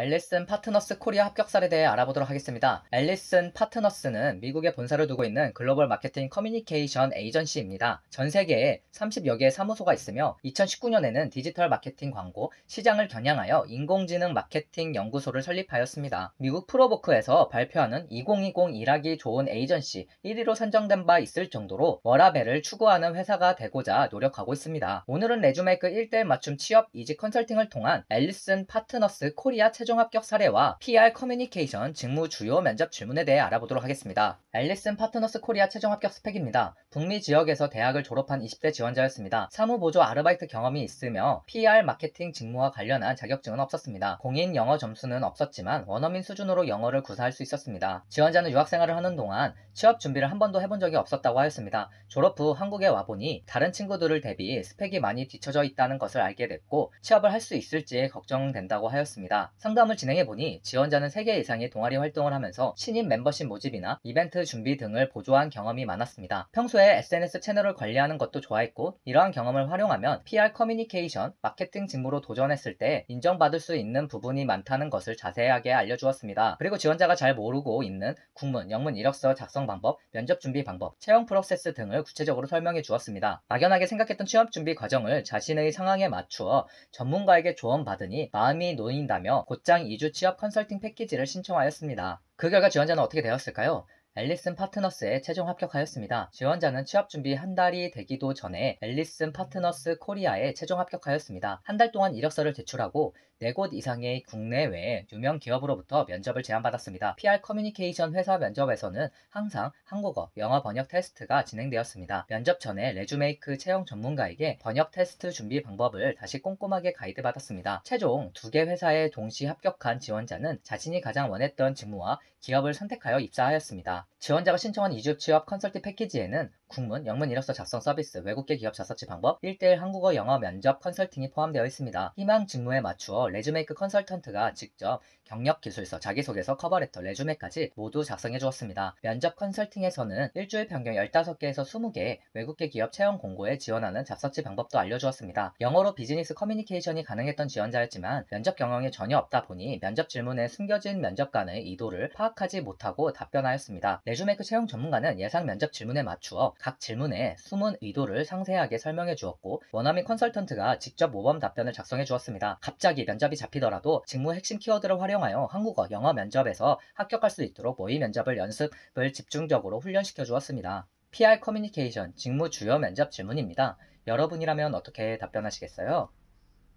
앨리슨 파트너스 코리아 합격사에 대해 알아보도록 하겠습니다. 앨리슨 파트너스는 미국에 본사를 두고 있는 글로벌 마케팅 커뮤니케이션 에이전시입니다. 전 세계에 30여 개의 사무소가 있으며 2019년에는 디지털 마케팅 광고 시장을 겨냥하여 인공지능 마케팅 연구소를 설립하였습니다. 미국 프로보크에서 발표하는 2020 일하기 좋은 에이전시 1위로 선정된 바 있을 정도로 워라벨을 추구하는 회사가 되고자 노력하고 있습니다. 오늘은 레주메이크 1대1 맞춤 취업 이직 컨설팅을 통한 앨리슨 파트너스 코리아 최 최종 합격 사례와 PR 커뮤니케이션 직무 주요 면접 질문에 대해 알아보도록 하겠습니다. 앨리슨 파트너스 코리아 최종 합격 스펙입니다. 북미 지역에서 대학을 졸업한 20대 지원자였습니다. 사무보조 아르바이트 경험이 있으며 PR 마케팅 직무와 관련한 자격증은 없었습니다. 공인 영어 점수는 없었지만 원어민 수준으로 영어를 구사할 수 있었습니다. 지원자는 유학생활을 하는 동안 취업 준비를 한 번도 해본 적이 없었다고 하였습니다. 졸업 후 한국에 와보니 다른 친구들을 대비 스펙이 많이 뒤처져 있다는 것을 알게 됐고 취업을 할 수 있을지 걱정된다고 하였습니다. 상 상담을 진행해 보니 지원자는 3개 이상의 동아리 활동을 하면서 신인 멤버십 모집이나 이벤트 준비 등을 보조한 경험이 많았습니다. 평소에 SNS 채널을 관리하는 것도 좋아했고 이러한 경험을 활용하면 PR 커뮤니케이션, 마케팅 직무로 도전했을 때 인정받을 수 있는 부분이 많다는 것을 자세하게 알려주었습니다. 그리고 지원자가 잘 모르고 있는 국문, 영문 이력서 작성 방법, 면접 준비 방법, 채용 프로세스 등을 구체적으로 설명해 주었습니다. 막연하게 생각했던 취업 준비 과정을 자신의 상황에 맞추어 전문가에게 조언받으니 마음이 놓인다며 곧장 2주 취업 컨설팅 패키지를 신청하였습니다. 그 결과 지원자는 어떻게 되었을까요? 앨리슨 파트너스에 최종 합격하였습니다. 지원자는 취업 준비 한 달이 되기도 전에 앨리슨 파트너스 코리아에 최종 합격하였습니다. 한 달 동안 이력서를 제출하고 네곳 이상의 국내외 유명 기업으로부터 면접을 제안받았습니다. PR 커뮤니케이션 회사 면접에서는 항상 한국어, 영어 번역 테스트가 진행되었습니다. 면접 전에 레주메이크 채용 전문가에게 번역 테스트 준비 방법을 다시 꼼꼼하게 가이드받았습니다. 최종 두 개 회사에 동시 합격한 지원자는 자신이 가장 원했던 직무와 기업을 선택하여 입사하였습니다. 지원자가 신청한 이주 취업 컨설팅 패키지에는 국문, 영문 이력서 작성 서비스, 외국계 기업 자사치 방법, 1대1 한국어 영어 면접 컨설팅이 포함되어 있습니다. 희망 직무에 맞추어 레즈메이크 컨설턴트가 직접 경력 기술서, 자기소개서, 커버레터, 레즈메까지 모두 작성해 주었습니다. 면접 컨설팅에서는 일주일 변경 15개에서 20개 외국계 기업 채용 공고에 지원하는 자사치 방법도 알려주었습니다. 영어로 비즈니스 커뮤니케이션이 가능했던 지원자였지만 면접 경험이 전혀 없다 보니 면접 질문에 숨겨진 면접관의 의도를 파악하지 못하고 답변하였습니다. 레즈메이크 채용 전문가는 예상 면접 질문에 맞추어 각 질문에 숨은 의도를 상세하게 설명해 주었고 원어민 컨설턴트가 직접 모범 답변을 작성해 주었습니다. 갑자기 면접이 잡히더라도 직무 핵심 키워드를 활용하여 한국어, 영어 면접에서 합격할 수 있도록 모의 면접을 연습을 집중적으로 훈련시켜 주었습니다. PR 커뮤니케이션 직무 주요 면접 질문입니다. 여러분이라면 어떻게 답변하시겠어요?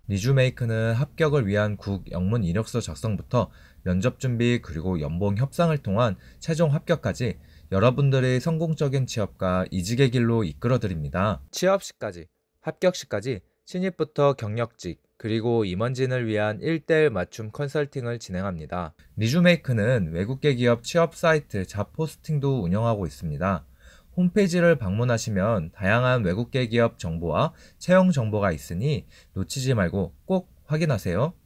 니주메이크는 합격을 위한 국 영문 이력서 작성부터 면접 준비 그리고 연봉 협상을 통한 최종 합격까지 여러분들의 성공적인 취업과 이직의 길로 이끌어드립니다. 취업시까지, 합격시까지 신입부터 경력직, 그리고 임원진을 위한 1대1 맞춤 컨설팅을 진행합니다. 리주메이크는 외국계 기업 취업 사이트 잡포스팅도 운영하고 있습니다. 홈페이지를 방문하시면 다양한 외국계 기업 정보와 채용 정보가 있으니 놓치지 말고 꼭 확인하세요.